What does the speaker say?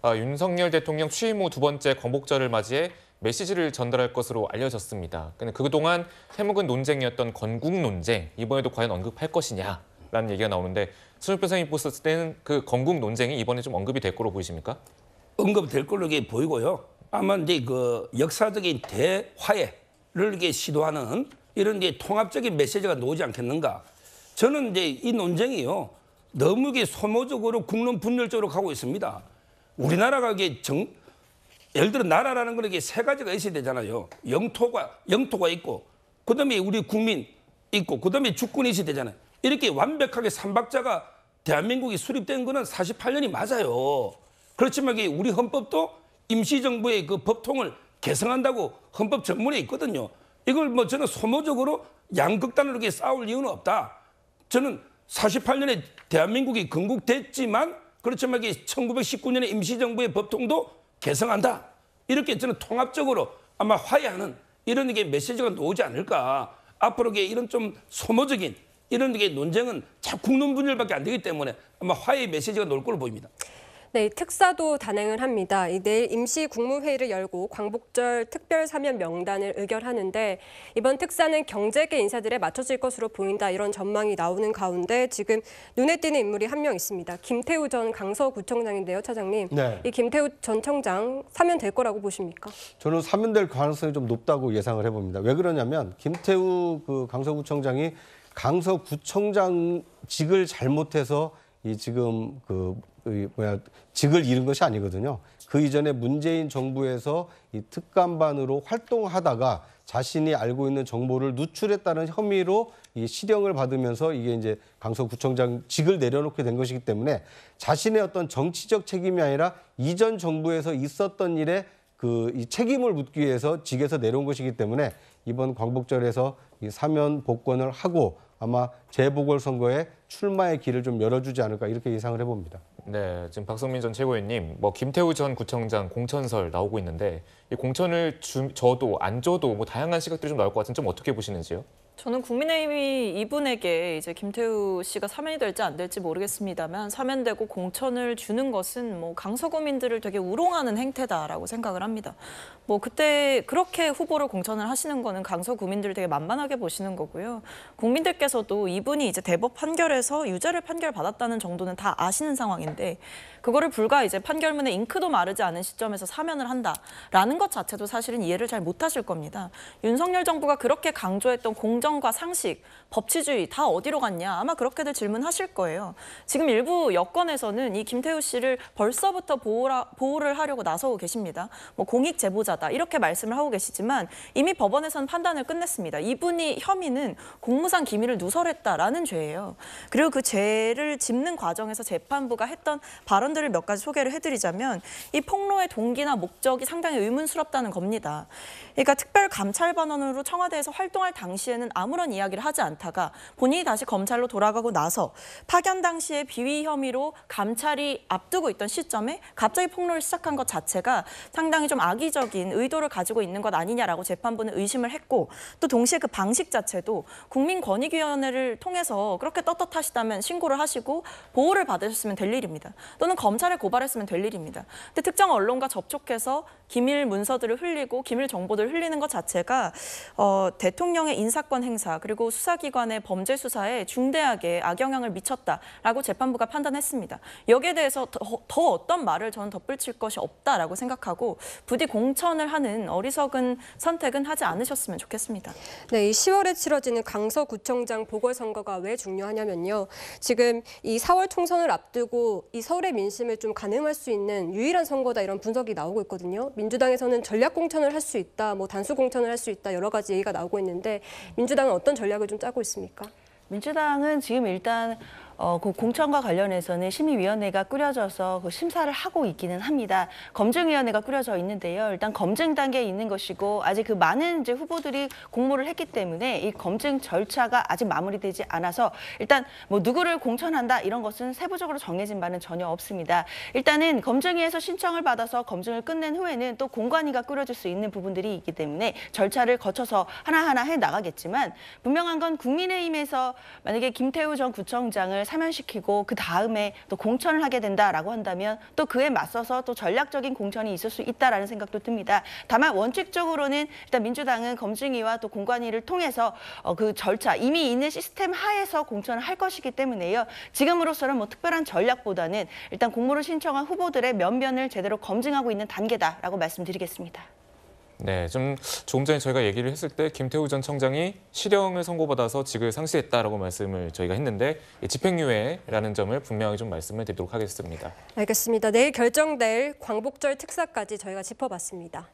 아, 윤석열 대통령 취임 후 두 번째 건복절을 맞이해 메시지를 전달할 것으로 알려졌습니다. 그동안 해묵은 논쟁이었던 건국 논쟁, 이번에도 과연 언급할 것이냐라는 얘기가 나오는데 손혁 변호사님 보셨을 때는 그 건국 논쟁이 이번에 좀 언급이 될 거로 보이십니까? 언급될 걸로 보이고요. 아마 이제 그 역사적인 대화해를 시도하는 이런 이제 통합적인 메시지가 나오지 않겠는가. 저는 이제 이 논쟁이요. 너무 소모적으로 국론 분열적으로 가고 있습니다. 우리나라가 이게 정, 예를 들어 나라라는 거는 이게 세 가지가 있어야 되잖아요. 영토가, 영토가 있고, 그 다음에 우리 국민 있고, 그 다음에 주권이 있어야 되잖아요. 이렇게 완벽하게 삼박자가 대한민국이 수립된 거는 48년이 맞아요. 그렇지만 이게 우리 헌법도 임시정부의 그 법통을 개성한다고 헌법 전문에 있거든요. 이걸 뭐 저는 소모적으로 양극단으로 이렇게 싸울 이유는 없다. 저는 48년에 대한민국이 건국됐지만 그렇지만 1919년에 임시정부의 법통도 개성한다. 이렇게 저는 통합적으로 아마 화해하는 이런 게 메시지가 나오지 않을까. 앞으로 이런 좀 소모적인 이런 게 논쟁은 자국론 분열밖에 안 되기 때문에 아마 화해 메시지가 나올 걸로 보입니다. 네, 특사도 단행을 합니다. 내일 임시 국무회의를 열고 광복절 특별 사면 명단을 의결하는데 이번 특사는 경제계 인사들에 맞춰질 것으로 보인다 이런 전망이 나오는 가운데 지금 눈에 띄는 인물이 한 명 있습니다. 김태우 전 강서구청장인데요, 차장님. 네. 이 김태우 전 청장 사면될 거라고 보십니까? 저는 사면될 가능성이 좀 높다고 예상을 해봅니다. 왜 그러냐면 김태우 그 강서구청장이 강서구청장직을 잘못해서 이 지금 그그 뭐야 직을 잃은 것이 아니거든요. 그 이전에 문재인 정부에서 이 특감반으로 활동하다가 자신이 알고 있는 정보를 누출했다는 혐의로 이 실형을 받으면서 이게 이제 강서구청장 직을 내려놓게 된 것이기 때문에 자신의 어떤 정치적 책임이 아니라 이전 정부에서 있었던 일에 그 이 책임을 묻기 위해서 직에서 내려온 것이기 때문에 이번 광복절에서 이 사면 복권을 하고 아마 재보궐선거에 출마의 길을 좀 열어주지 않을까 이렇게 예상을 해봅니다. 네, 지금 박성민 전 최고위원님, 뭐 김태우 전 구청장 공천설 나오고 있는데 이 공천을 주, 저도 안 줘도 뭐 다양한 시각들이 좀 나올 것 같은데 좀 어떻게 보시는지요? 저는 국민의힘이 이분에게 이제 김태우 씨가 사면이 될지 안 될지 모르겠습니다만 사면되고 공천을 주는 것은 뭐 강서구민들을 되게 우롱하는 행태다라고 생각을 합니다. 뭐 그때 그렇게 후보를 공천을 하시는 거는 강서구민들 을 되게 만만하게 보시는 거고요. 국민들께서도 이분이 이제 대법 판결에서 유죄를 판결받았다는 정도는 다 아시는 상황인데 그거를 불과 이제 판결문에 잉크도 마르지 않은 시점에서 사면을 한다라는 것 자체도 사실은 이해를 잘 못하실 겁니다. 윤석열 정부가 그렇게 강조했던 공정 열정과 상식, 법치주의 다 어디로 갔냐 아마 그렇게들 질문하실 거예요. 지금 일부 여권에서는 이 김태우 씨를 벌써부터 보호라, 보호를 하려고 나서고 계십니다. 뭐 공익 제보자다 이렇게 말씀을 하고 계시지만 이미 법원에서는 판단을 끝냈습니다. 이분이 혐의는 공무상 기밀을 누설했다라는 죄예요. 그리고 그 죄를 짚는 과정에서 재판부가 했던 발언들을 몇 가지 소개를 해드리자면 이 폭로의 동기나 목적이 상당히 의문스럽다는 겁니다. 그러니까 특별감찰반원으로 청와대에서 활동할 당시에는 아무런 이야기를 하지 않다가 본인이 다시 검찰로 돌아가고 나서 파견 당시에 비위 혐의로 감찰이 앞두고 있던 시점에 갑자기 폭로를 시작한 것 자체가 상당히 좀 악의적인 의도를 가지고 있는 것 아니냐라고 재판부는 의심을 했고 또 동시에 그 방식 자체도 국민권익위원회를 통해서 그렇게 떳떳하시다면 신고를 하시고 보호를 받으셨으면 될 일입니다. 또는 검찰에 고발했으면 될 일입니다. 근데 특정 언론과 접촉해서 기밀 문서들을 흘리고 기밀 정보들을 흘리는 것 자체가 어, 대통령의 인사권 행사 그리고 수사기관의 범죄 수사에 중대하게 악영향을 미쳤다라고 재판부가 판단했습니다. 여기에 대해서 더, 더 어떤 말을 저는 덧붙일 것이 없다라고 생각하고 부디 공천을 하는 어리석은 선택은 하지 않으셨으면 좋겠습니다. 네, 이 10월에 치러지는 강서구청장 보궐선거가 왜 중요하냐면요. 지금 이 4월 총선을 앞두고 이 서울의 민심을 좀 가늠할 수 있는 유일한 선거다 이런 분석이 나오고 있거든요. 민주당에서는 전략 공천을 할 수 있다, 뭐 단수 공천을 할 수 있다 여러 가지 얘기가 나오고 있는데 민 민주당은 어떤 전략을 좀 짜고 있습니까? 민주당은 지금 일단 어, 그 공천과 관련해서는 심의위원회가 꾸려져서 그 심사를 하고 있기는 합니다. 검증위원회가 꾸려져 있는데요. 일단 검증 단계에 있는 것이고 아직 그 많은 이제 후보들이 공모를 했기 때문에 이 검증 절차가 아직 마무리되지 않아서 일단 뭐 누구를 공천한다 이런 것은 세부적으로 정해진 바는 전혀 없습니다. 일단은 검증위에서 신청을 받아서 검증을 끝낸 후에는 또 공관위가 꾸려질 수 있는 부분들이 있기 때문에 절차를 거쳐서 하나하나 해 나가겠지만 분명한 건 국민의힘에서 만약에 김태우 전 구청장을 사면시키고 그 다음에 또 공천을 하게 된다라고 한다면 또 그에 맞서서 또 전략적인 공천이 있을 수 있다라는 생각도 듭니다. 다만 원칙적으로는 일단 민주당은 검증위와 또 공관위를 통해서 어, 그 절차 이미 있는 시스템 하에서 공천을 할 것이기 때문에요. 지금으로서는 뭐 특별한 전략보다는 일단 공모를 신청한 후보들의 면면을 제대로 검증하고 있는 단계다라고 말씀드리겠습니다. 네, 좀 조금 전에 저희가 얘기를 했을 때 김태우 전 청장이 실형을 선고받아서 직을 상실했다라고 말씀을 저희가 했는데 집행유예라는 점을 분명히 좀 말씀을 드리도록 하겠습니다. 알겠습니다. 내일 결정될 광복절 특사까지 저희가 짚어봤습니다.